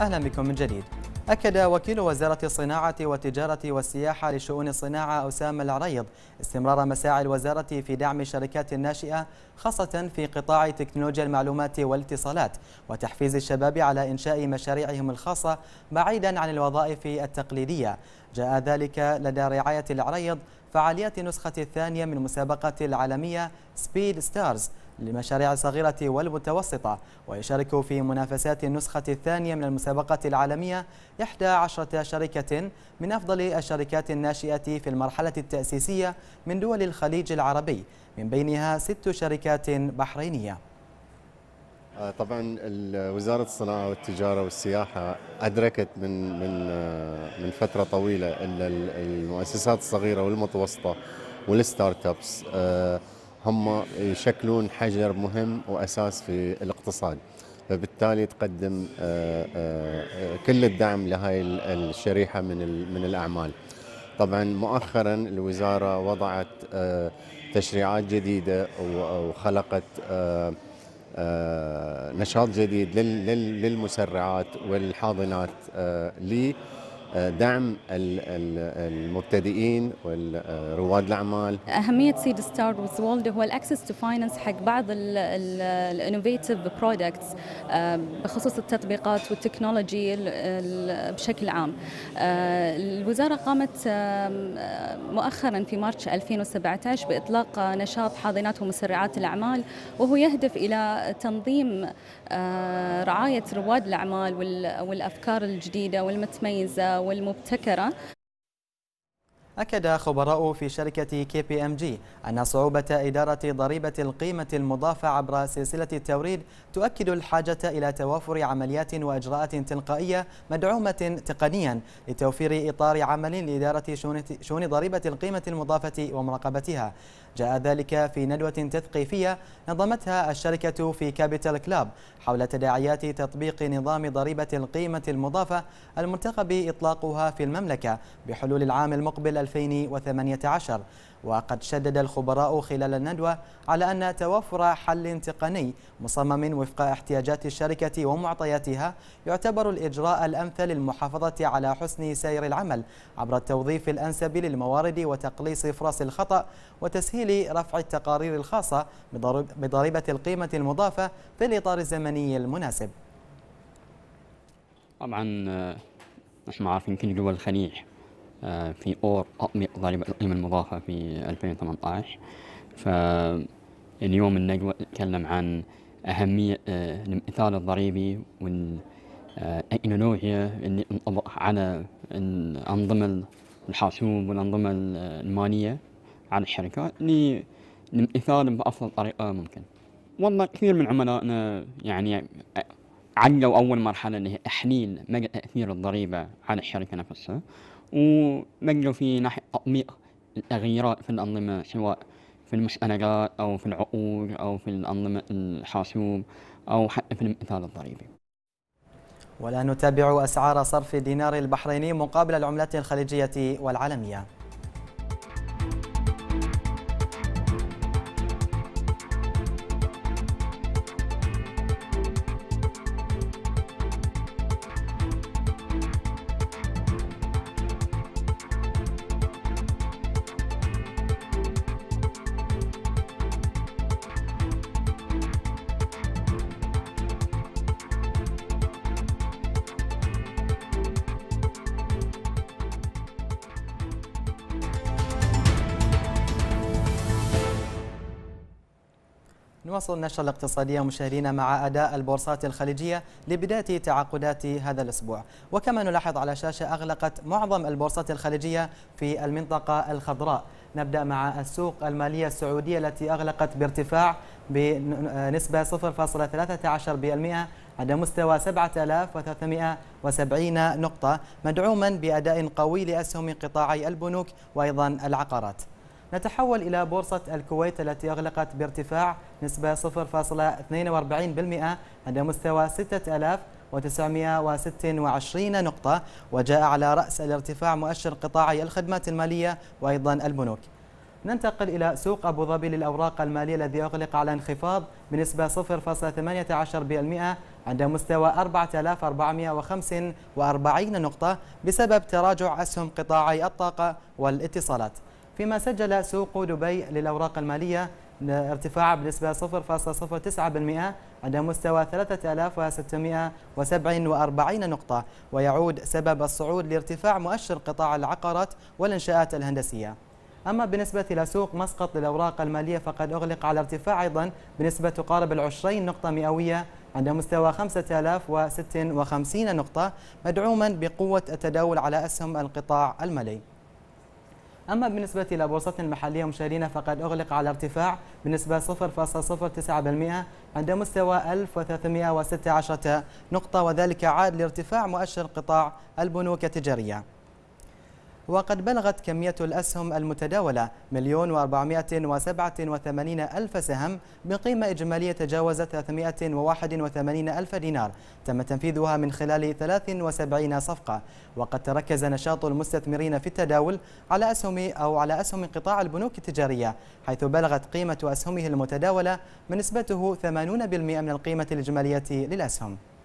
أهلا بكم من جديد أكد وكيل وزارة الصناعة والتجارة والسياحة لشؤون الصناعة أسامة العريض استمرار مساعي الوزارة في دعم الشركات الناشئة خاصة في قطاع تكنولوجيا المعلومات والاتصالات وتحفيز الشباب على إنشاء مشاريعهم الخاصة بعيدا عن الوظائف التقليدية جاء ذلك لدى رعاية العريض فعاليات النسخة الثانية من مسابقة العالمية سبيد ستارز للمشاريع الصغيرة والمتوسطة ويشارك في منافسات النسخة الثانية من المسابقة العالمية 11 شركة من أفضل الشركات الناشئة في المرحلة التأسيسية من دول الخليج العربي من بينها ست شركات بحرينية آه، طبعا وزارة الصناعة والتجارة والسياحة أدركت من من آه، من فترة طويلة المؤسسات الصغيرة والمتوسطة والستارت ابس آه، هم يشكلون حجر مهم واساس في الاقتصاد فبالتالي تقدم آه، آه، كل الدعم لهاي الشريحه من من الاعمال طبعا مؤخرا الوزاره وضعت آه، تشريعات جديده وخلقت نشاط جديد للمسرعات والحاضنات لي دعم المبتدئين ورواد الاعمال اهميه سيد ستار وولد هو الاكسس تو فاينانس حق بعض الانوفيتيف برودكتس آه، بخصوص التطبيقات والتكنولوجي بشكل عام آه، الوزاره قامت مؤخرا في مارس 2017 باطلاق نشاط حاضنات ومسرعات الاعمال وهو يهدف الى تنظيم آه، رعايه رواد الاعمال والافكار الجديده والمتميزه والمبتكرة أكد خبراء في شركة كي بي أم جي أن صعوبة إدارة ضريبة القيمة المضافة عبر سلسلة التوريد تؤكد الحاجة إلى توافر عمليات وإجراءات تلقائية مدعومة تقنيا لتوفير إطار عمل لإدارة شؤون ضريبة القيمة المضافة ومراقبتها جاء ذلك في ندوة تثقيفية نظمتها الشركة في كابيتال كلاب حول تداعيات تطبيق نظام ضريبة القيمة المضافة المرتقب إطلاقها في المملكة بحلول العام المقبل 2018 وقد شدد الخبراء خلال الندوة على أن توفر حل تقني مصمم وفق احتياجات الشركة ومعطياتها يعتبر الإجراء الأمثل للمحافظة على حسن سير العمل عبر التوظيف الأنسب للموارد وتقليص فرص الخطأ وتسهيل رفع التقارير الخاصة بضريبة القيمة المضافة في الإطار الزمني المناسب طبعا آه، نحن عارفين يمكن دول الخليج في اور ضريبه القيمه المضافه في 2018 فاليوم الندوه تكلم عن اهميه آه، الامتثال الضريبي والتكنولوجيا آه، اللي تنطبق على الانظمه الحاسوب والانظمه الماليه على الشركات للامتثال بافضل طريقه ممكن والله كثير من عملائنا يعني آه، عدوا اول مرحله اللي هي تحليل مدى تاثير الضريبه على الشركه نفسها وبقدروا في ناحية تطبيق التغييرات في الأنظمة سواء في المسألات أو في العقود أو في الأنظمة الحاسوب أو حتى في المثال الضريبي ولا نتابع أسعار صرف دينار البحريني مقابل العملات الخليجية والعالمية نواصل النشرة الاقتصادية مشاهدينا مع أداء البورصات الخليجية لبداية تعاقدات هذا الأسبوع وكما نلاحظ على شاشة أغلقت معظم البورصات الخليجية في المنطقة الخضراء نبدأ مع السوق المالية السعودية التي أغلقت بارتفاع بنسبة 0.13% عند مستوى 7370 نقطة مدعوما بأداء قوي لأسهم قطاعي البنوك وأيضا العقارات نتحول إلى بورصة الكويت التي أغلقت بارتفاع نسبة 0.42% عند مستوى 6926 نقطة وجاء على رأس الارتفاع مؤشر قطاعي الخدمات المالية وأيضا البنوك ننتقل إلى سوق أبو ظبي للأوراق المالية الذي أغلق على انخفاض بنسبة 0.18% عند مستوى 4445 نقطة بسبب تراجع أسهم قطاعي الطاقة والاتصالات فيما سجل سوق دبي للأوراق المالية ارتفاع بنسبة 0.09% عند مستوى 3647 نقطة ويعود سبب الصعود لارتفاع مؤشر قطاع العقارات والإنشاءات الهندسية أما بالنسبة إلى سوق مسقط للأوراق المالية فقد أغلق على ارتفاع أيضا بنسبة تقارب العشرين نقطة مئوية عند مستوى 5056 نقطة مدعوما بقوة التداول على أسهم القطاع المالي أما بالنسبة إلى بورصتنا المحلية مشاهدينا فقد أغلق على ارتفاع بنسبة 0.09% عند مستوى 1316 نقطة وذلك عاد لارتفاع مؤشر قطاع البنوك التجارية وقد بلغت كمية الأسهم المتداولة مليون وأربعمائة وسبعة وثمانين ألف سهم بقيمة إجمالية تجاوزت 381 ألف دينار تم تنفيذها من خلال 73 صفقة وقد تركز نشاط المستثمرين في التداول على أسهم أو على أسهم قطاع البنوك التجارية حيث بلغت قيمة أسهمه المتداولة من نسبته 80% من القيمة الإجمالية للأسهم